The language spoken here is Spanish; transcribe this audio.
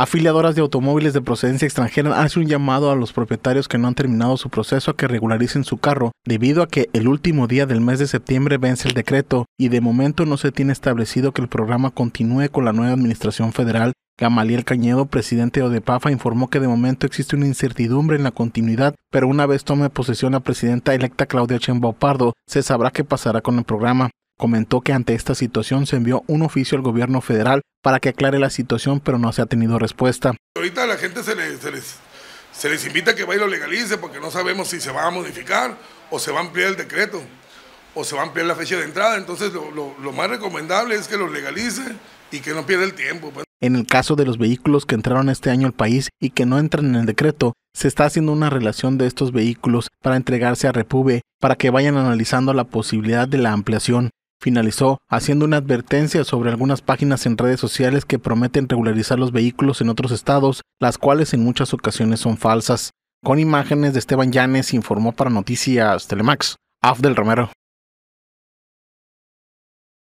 Afiliadoras de automóviles de procedencia extranjera hacen un llamado a los propietarios que no han terminado su proceso a que regularicen su carro, debido a que el último día del mes de septiembre vence el decreto y de momento no se tiene establecido que el programa continúe con la nueva administración federal. Gamaliel Cañedo, presidente de Odepafa, informó que de momento existe una incertidumbre en la continuidad, pero una vez tome posesión la presidenta electa Claudia Chembao Pardo, se sabrá qué pasará con el programa comentó que ante esta situación se envió un oficio al gobierno federal para que aclare la situación, pero no se ha tenido respuesta. Ahorita la gente se les, se les, invita a que vaya lo legalice porque no sabemos si se va a modificar o se va a ampliar el decreto o se va a ampliar la fecha de entrada. Entonces lo, más recomendable es que lo legalice y que no pierda el tiempo. Pues. En el caso de los vehículos que entraron este año al país y que no entran en el decreto, se está haciendo una relación de estos vehículos para entregarse a Repube para que vayan analizando la posibilidad de la ampliación. Finalizó haciendo una advertencia sobre algunas páginas en redes sociales que prometen regularizar los vehículos en otros estados, las cuales en muchas ocasiones son falsas. Con imágenes de Esteban Yanes informó para Noticias Telemax, Afdel Romero.